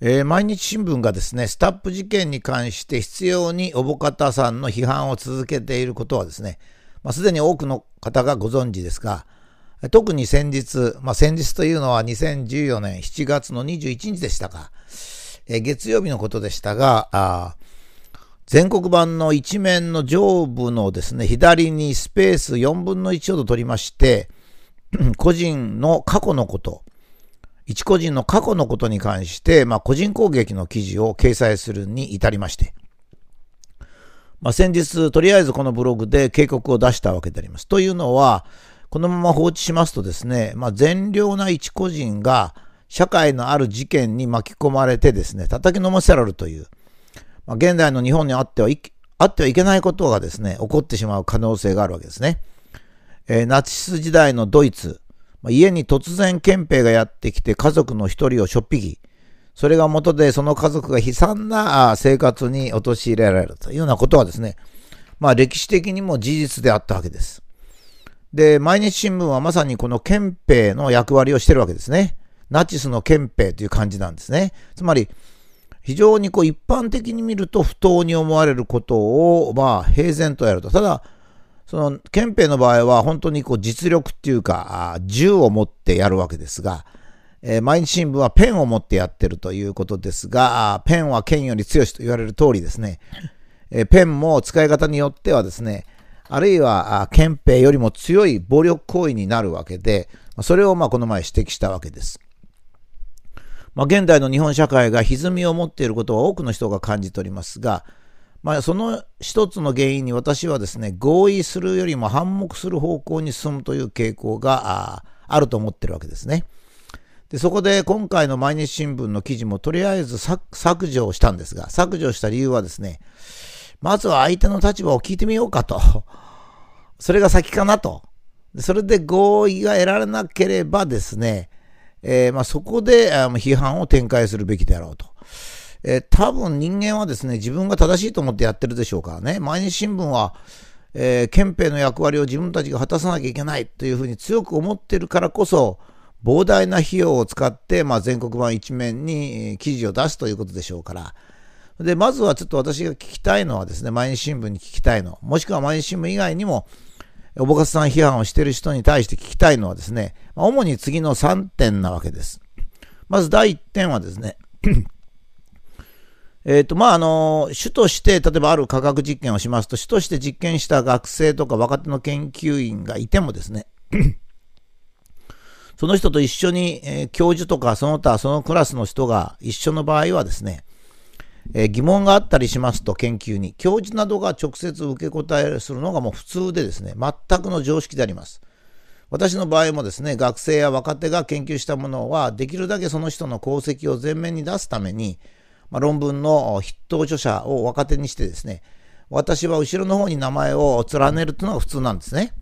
えー、毎日新聞がですね、スタップ事件に関して必要に小保方さんの批判を続けていることはですね、まあ、すでに多くの方がご存知ですが、特に先日、まあ、先日というのは2014年7月の21日でしたか、えー、月曜日のことでしたが、全国版の一面の上部のですね、左にスペース4分の1ほど取りまして、個人の過去のこと、一個人の過去のことに関して、まあ、個人攻撃の記事を掲載するに至りまして、まあ、先日、とりあえずこのブログで警告を出したわけであります。というのは、このまま放置しますとですね、まあ、善良な一個人が社会のある事件に巻き込まれてですね、叩きのませられるという、まあ、現代の日本にあってはいあってはいけないことがですね、起こってしまう可能性があるわけですね。えー、ナチス時代のドイツ、ま家に突然憲兵がやってきて家族の一人をしょっぴき、それが元でその家族が悲惨な生活に陥れられるというようなことはですね、まあ歴史的にも事実であったわけです。で、毎日新聞はまさにこの憲兵の役割をしてるわけですね。ナチスの憲兵という感じなんですね。つまり、非常にこう一般的に見ると不当に思われることを、まあ平然とやると。ただ、その憲兵の場合は本当にこう実力っていうか銃を持ってやるわけですが、えー、毎日新聞はペンを持ってやってるということですがペンは剣より強しと言われる通りですね、えー、ペンも使い方によってはですねあるいは憲兵よりも強い暴力行為になるわけでそれをまあこの前指摘したわけです。まあ、現代の日本社会が歪みを持っていることは多くの人が感じておりますが、まあ、その一つの原因に私はですね、合意するよりも反目する方向に進むという傾向があると思ってるわけですね。でそこで今回の毎日新聞の記事もとりあえず削除をしたんですが、削除した理由はですね、まずは相手の立場を聞いてみようかと。それが先かなと。それで合意が得られなければですね、えー、まあそこで批判を展開するべきであろうと。えー、多分人間はですね、自分が正しいと思ってやってるでしょうからね。毎日新聞は、えー、憲兵の役割を自分たちが果たさなきゃいけないというふうに強く思ってるからこそ、膨大な費用を使って、まあ、全国版一面に記事を出すということでしょうから。で、まずはちょっと私が聞きたいのはですね、毎日新聞に聞きたいの。もしくは毎日新聞以外にも、おぼかさん批判をしている人に対して聞きたいのはですね、主に次の3点なわけです。まず第1点はですね、えっ、ー、と、まあ、あの、主として、例えばある科学実験をしますと、主として実験した学生とか若手の研究員がいてもですね、その人と一緒に、えー、教授とかその他そのクラスの人が一緒の場合はですね、えー、疑問があったりしますと研究に、教授などが直接受け答えするのがもう普通でですね、全くの常識であります。私の場合もですね、学生や若手が研究したものは、できるだけその人の功績を前面に出すために、まあ、論文の筆頭著者を若手にしてですね、私は後ろの方に名前を連ねるというのが普通なんですね。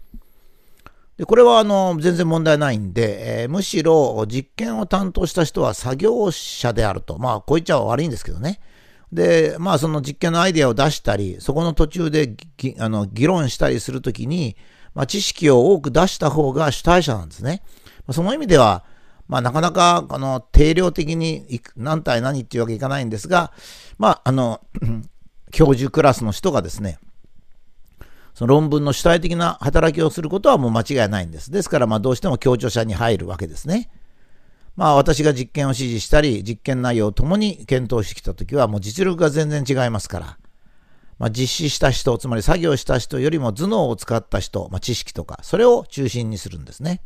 でこれはあの全然問題ないんで、えー、むしろ実験を担当した人は作業者であると。まあ、こう言っちゃ悪いんですけどね。で、まあ、その実験のアイデアを出したり、そこの途中であの議論したりするときに、まあ、知識を多く出した方が主体者なんですね。まあ、その意味では、まあ、なかなかこの定量的に何対何っていうわけいかないんですが、まあ、あの 教授クラスの人がですね、その論文の主体的な働きをすることはもう間違いないんです。ですから、まあ、どうしても協調者に入るわけですね。まあ、私が実験を指示したり、実験内容を共に検討してきたときは、もう実力が全然違いますから、まあ、実施した人、つまり作業した人よりも頭脳を使った人、まあ、知識とか、それを中心にするんですね。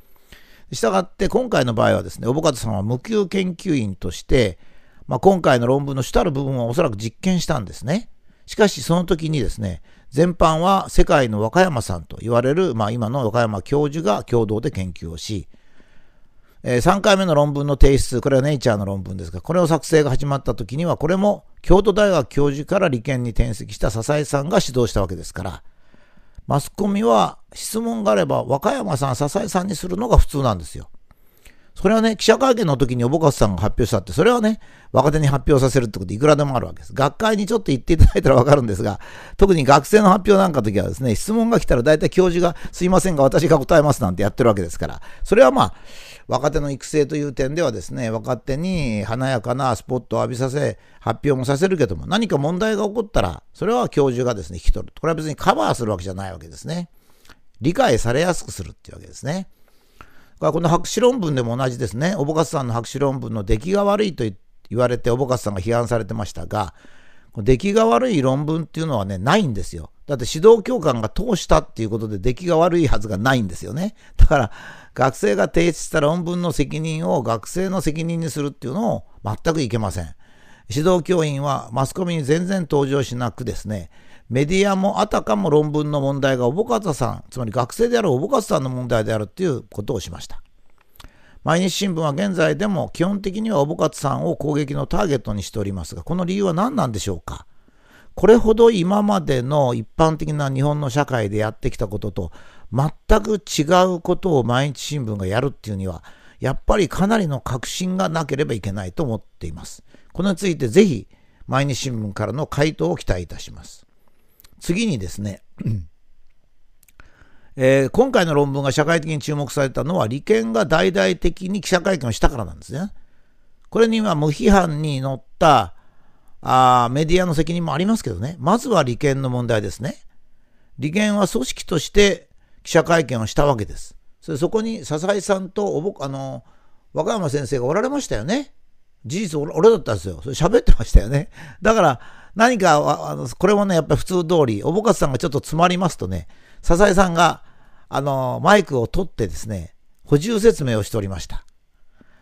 したがって今回の場合はですね、小保方さんは無給研究員として、まあ、今回の論文の主たる部分はおそらく実験したんですね。しかしその時にですね、全般は世界の和歌山さんと言われる、まあ、今の和歌山教授が共同で研究をし、え3回目の論文の提出、これはネイチャーの論文ですが、これを作成が始まった時には、これも京都大学教授から理研に転籍した笹井さんが指導したわけですから、マスコミは質問があれば、和歌山さん、笹井さんにするのが普通なんですよ。それはね、記者会見の時におぼかすさんが発表したって、それはね、若手に発表させるってこといくらでもあるわけです。学会にちょっと行っていただいたらわかるんですが、特に学生の発表なんかの時はですね、質問が来たら大体教授がすいませんが私が答えますなんてやってるわけですから、それはまあ、若手の育成という点ではですね、若手に華やかなスポットを浴びさせ、発表もさせるけども、何か問題が起こったら、それは教授がですね、引き取る。これは別にカバーするわけじゃないわけですね。理解されやすくするっていうわけですね。がこの博士論文でも同じですね、おぼかさんの博士論文の出来が悪いと言われて、おぼかさんが批判されてましたが、出来が悪い論文っていうのはね、ないんですよ。だって指導教官が通したっていうことで出来が悪いはずがないんですよね。だから学生が提出した論文の責任を学生の責任にするっていうのを全くいけません。指導教員はマスコミに全然登場しなくですね、メディアもあたかも論文の問題が小保方さん、つまり学生である小保方さんの問題であるということをしました。毎日新聞は現在でも基本的には小保方さんを攻撃のターゲットにしておりますが、この理由は何なんでしょうかこれほど今までの一般的な日本の社会でやってきたことと全く違うことを毎日新聞がやるっていうには、やっぱりかなりの確信がなければいけないと思っています。これについてぜひ、毎日新聞からの回答を期待いたします。次にですね、えー、今回の論文が社会的に注目されたのは、利権が大々的に記者会見をしたからなんですね。これには無批判に乗ったあメディアの責任もありますけどね、まずは利権の問題ですね。利権は組織として記者会見をしたわけです。それそこに笹井さんとおぼあの和歌山先生がおられましたよね。事実俺だったんですよ。それ喋ってましたよね。だから、何か、あのこれもね、やっぱり普通通り、おぼかさんがちょっと詰まりますとね、笹井さんが、あの、マイクを取ってですね、補充説明をしておりました。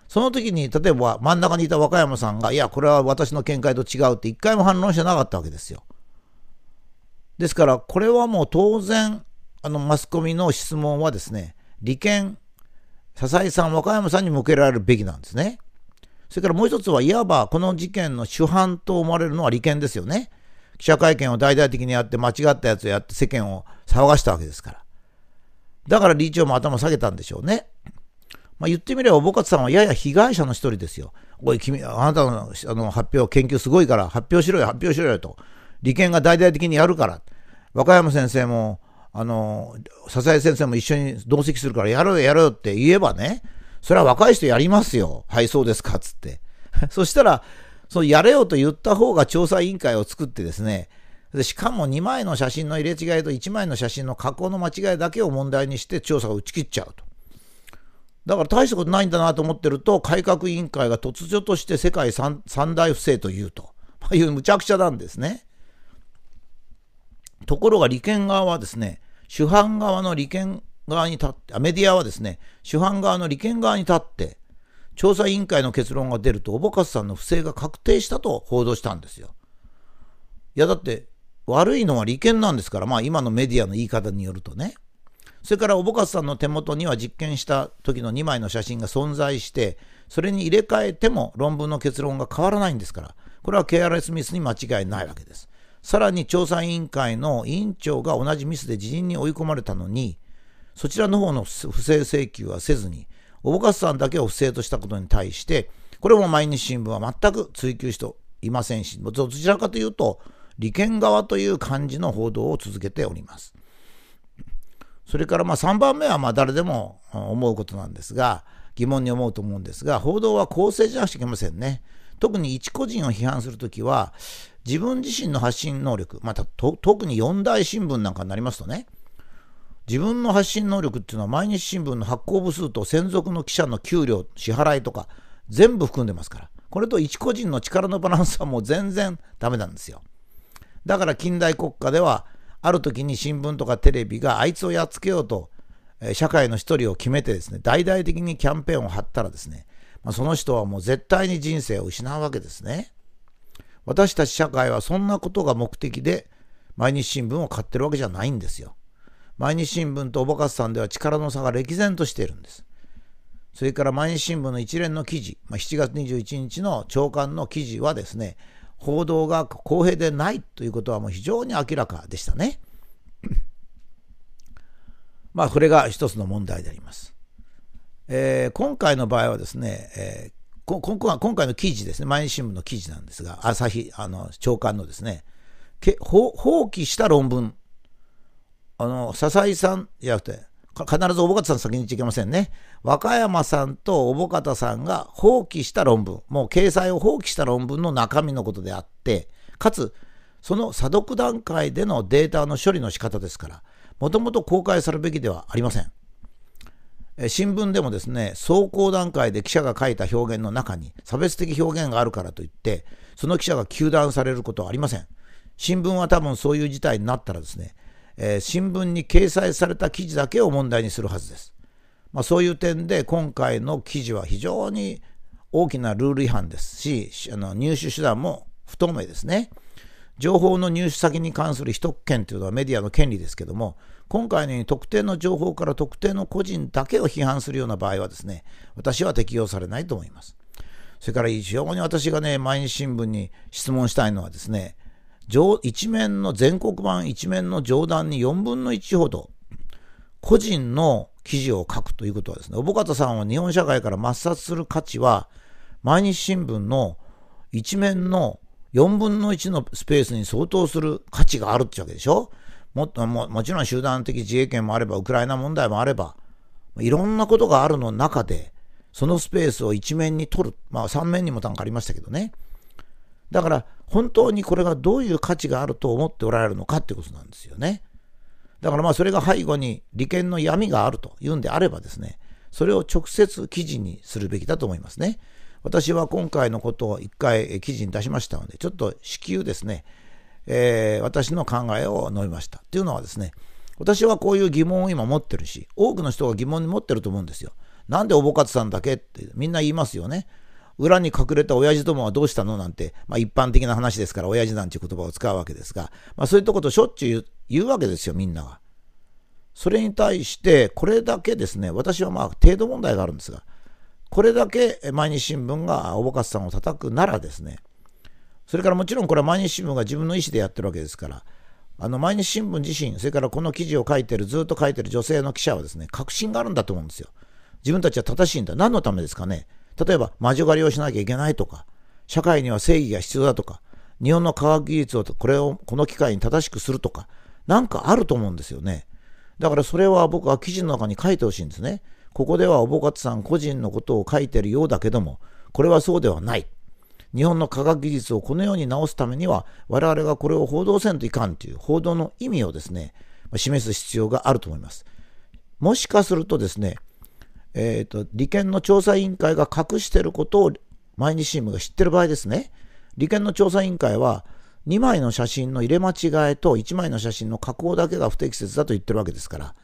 その時に、例えば真ん中にいた和歌山さんが、いや、これは私の見解と違うって一回も反論してなかったわけですよ。ですから、これはもう当然、あの、マスコミの質問はですね、利権、笹井さん、和歌山さんに向けられるべきなんですね。それからもう一つはいわばこの事件の主犯と思われるのは利権ですよね。記者会見を大々的にやって間違ったやつをやって世間を騒がしたわけですから。だから理事長も頭下げたんでしょうね。まあ、言ってみれば、ぼかつさんはやや被害者の一人ですよ。おい、君、あなたのあの発表、研究すごいから、発表しろよ、発表しろよと。利権が大々的にやるから。和歌山先生も、あの、笹井先生も一緒に同席するから、やろうよ、やろうよって言えばね、それは若い人やりますよ。はい、そうですか、つって。そしたら、そのやれよと言った方が調査委員会を作ってですね、でしかも2枚の写真の入れ違いと1枚の写真の加工の間違いだけを問題にして調査を打ち切っちゃうと。だから大したことないんだなと思ってると、改革委員会が突如として世界三大不正というと、まあ、いう無茶苦茶なんですね。ところが利権側はですね、主犯側の利権側に立って、メディアはですね、主犯側の利権側に立って、調査委員会の結論が出ると、おぼかすさんの不正が確定したと報道したんですよ。いや、だって、悪いのは利権なんですから、まあ今のメディアの言い方によるとね。それからおぼかすさんの手元には実験した時の2枚の写真が存在して、それに入れ替えても論文の結論が変わらないんですから、これは KRS ミスに間違いないわけです。さらに調査委員会の委員長が同じミスで辞任に追い込まれたのに、そちらの方の不正請求はせずに、おぼかすさんだけを不正としたことに対して、これも毎日新聞は全く追及していませんし、どちらかというと、利権側という感じの報道を続けております。それからまあ3番目はまあ誰でも思うことなんですが、疑問に思うと思うんですが、報道は公正じゃなくちゃいけませんね。特に一個人を批判するときは、自分自身の発信能力、また特に四大新聞なんかになりますとね、自分の発信能力っていうのは毎日新聞の発行部数と専属の記者の給料、支払いとか全部含んでますから。これと一個人の力のバランスはもう全然ダメなんですよ。だから近代国家ではある時に新聞とかテレビがあいつをやっつけようと社会の一人を決めてですね、大々的にキャンペーンを張ったらですね、まあ、その人はもう絶対に人生を失うわけですね。私たち社会はそんなことが目的で毎日新聞を買ってるわけじゃないんですよ。毎日新聞とおぼかすさんでは力の差が歴然としているんです。それから毎日新聞の一連の記事、まあ、7月21日の朝刊の記事はですね、報道が公平でないということはもう非常に明らかでしたね。まあ、これが一つの問題であります。えー、今回の場合はですね、えー今回の記事ですね、毎日新聞の記事なんですが、朝日、あの、長官のですね、放棄した論文あの、笹井さんじゃなくて、必ず小保方さん先に言っちゃいけませんね。和歌山さんと小保方さんが放棄した論文、もう掲載を放棄した論文の中身のことであって、かつ、その査読段階でのデータの処理の仕方ですから、もともと公開されるべきではありません。新聞でもですね、走行段階で記者が書いた表現の中に差別的表現があるからといって、その記者が糾弾されることはありません。新聞は多分そういう事態になったらですね、えー、新聞に掲載された記事だけを問題にするはずです。まあ、そういう点で今回の記事は非常に大きなルール違反ですしあの入手手段も不透明ですね。情報の入手先に関する秘匿権というのはメディアの権利ですけども今回のように特定の情報から特定の個人だけを批判するような場合はですね私は適用されないと思います。それから非常に私がね毎日新聞に質問したいのはですね一面の全国版一面の上段に4分の1ほど個人の記事を書くということはですね、小保方さんは日本社会から抹殺する価値は、毎日新聞の一面の4分の1のスペースに相当する価値があるってわけでしょもっとももちろん集団的自衛権もあれば、ウクライナ問題もあれば、いろんなことがあるの中で、そのスペースを一面に取る。まあ3面にも単価ありましたけどね。だから本当にこれがどういう価値があると思っておられるのかってことなんですよね。だからまあそれが背後に利権の闇があるというんであればですね、それを直接記事にするべきだと思いますね。私は今回のことを一回記事に出しましたので、ちょっと至急ですね、えー、私の考えを述べました。というのはですね、私はこういう疑問を今持ってるし、多くの人が疑問に持ってると思うんですよ。なんでおぼかつさんだけってみんな言いますよね。裏に隠れた親父どもはどうしたのなんて、まあ、一般的な話ですから、親父なんて言葉を使うわけですが、まあ、そういったことをしょっちゅう言うわけですよ、みんなが。それに対して、これだけですね、私はまあ、程度問題があるんですが、これだけ毎日新聞がおぼかすさんを叩くならですね、それからもちろんこれは毎日新聞が自分の意思でやってるわけですから、あの毎日新聞自身、それからこの記事を書いてる、ずっと書いてる女性の記者はですね、確信があるんだと思うんですよ。自分たちは正しいんだ。何のためですかね。例えば魔女狩りをしなきゃいけないとか、社会には正義が必要だとか、日本の科学技術をこれをこの機会に正しくするとか、なんかあると思うんですよね。だからそれは僕は記事の中に書いてほしいんですね。ここではおぼかつさん個人のことを書いてるようだけども、これはそうではない。日本の科学技術をこのように直すためには、我々がこれを報道せんといかんという報道の意味をですね、示す必要があると思います。もしかするとですね、えっ、ー、と、利権の調査委員会が隠してることを毎日新聞が知ってる場合ですね。利権の調査委員会は、2枚の写真の入れ間違えと1枚の写真の加工だけが不適切だと言ってるわけですから、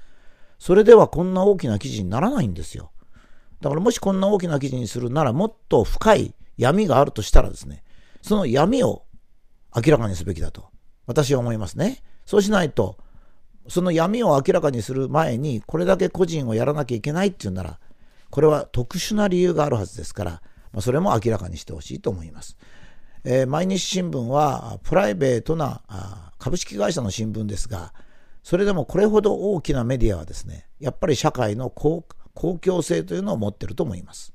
それではこんな大きな記事にならないんですよ。だからもしこんな大きな記事にするなら、もっと深い闇があるとしたらですね、その闇を明らかにすべきだと、私は思いますね。そうしないと、その闇を明らかにする前に、これだけ個人をやらなきゃいけないっていうなら、これは特殊な理由があるはずですから、まあ、それも明らかにしてほしいと思います。えー、毎日新聞はプライベートな株式会社の新聞ですが、それでもこれほど大きなメディアはですね、やっぱり社会の公共性というのを持ってると思います。